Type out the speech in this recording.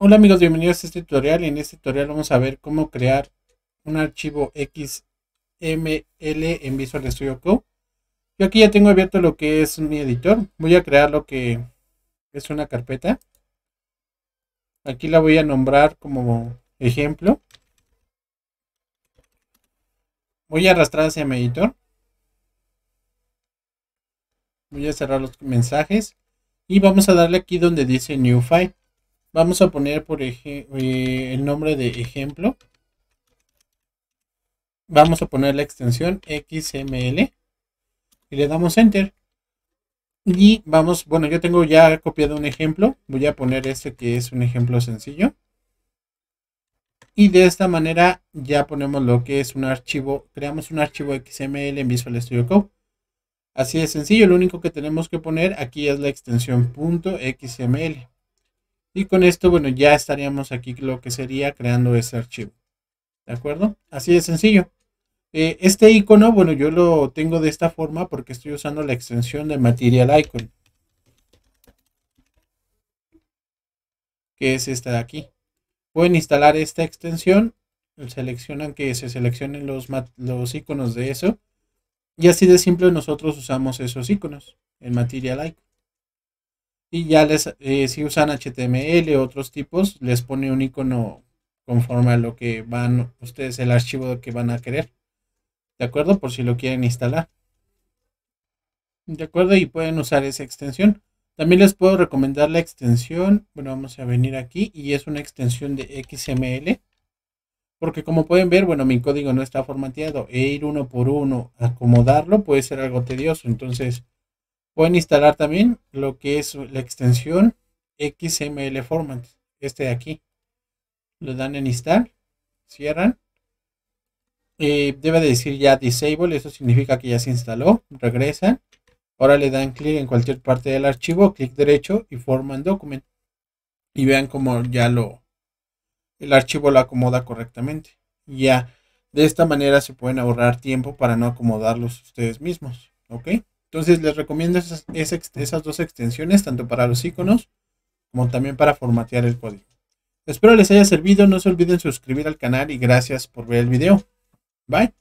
Hola amigos, bienvenidos a este tutorial. En este tutorial vamos a ver cómo crear un archivo XML en Visual Studio Code. Yo aquí ya tengo abierto lo que es mi editor. Voy a crear lo que es una carpeta. Aquí la voy a nombrar como ejemplo. Voy a arrastrar hacia mi editor. Voy a cerrar los mensajes. Y vamos a darle aquí donde dice New File Vamos a poner por eh, el nombre de ejemplo. Vamos a poner la extensión XML y le damos enter. Y vamos, bueno, yo tengo ya copiado un ejemplo. Voy a poner este que es un ejemplo sencillo. Y de esta manera ya ponemos lo que es un archivo, creamos un archivo XML en Visual Studio Code. Así de sencillo, lo único que tenemos que poner aquí es la extensión .xml. Y con esto, bueno, ya estaríamos aquí lo que sería creando ese archivo. ¿De acuerdo? Así de sencillo. Eh, este icono, bueno, yo lo tengo de esta forma porque estoy usando la extensión de Material Icon. Que es esta de aquí. Pueden instalar esta extensión. Seleccionan que se seleccionen los, los iconos de eso. Y así de simple nosotros usamos esos iconos. en Material Icon y ya les, eh, si usan HTML o otros tipos, les pone un icono conforme a lo que van ustedes, el archivo que van a querer. ¿De acuerdo? Por si lo quieren instalar. ¿De acuerdo? Y pueden usar esa extensión. También les puedo recomendar la extensión. Bueno, vamos a venir aquí y es una extensión de XML. Porque como pueden ver, bueno, mi código no está formateado. E ir uno por uno, acomodarlo, puede ser algo tedioso. Entonces, Pueden instalar también lo que es la extensión XML Format, este de aquí. Le dan en Instal. cierran. Eh, debe decir ya disable, eso significa que ya se instaló, regresan. Ahora le dan clic en cualquier parte del archivo, clic derecho y forman document. Y vean cómo ya lo el archivo lo acomoda correctamente. Ya de esta manera se pueden ahorrar tiempo para no acomodarlos ustedes mismos, ¿ok? Entonces les recomiendo esas, dos extensiones, tanto para los iconos como también para formatear el código. Espero les haya servido, no se olviden suscribir al canal y gracias por ver el video. Bye.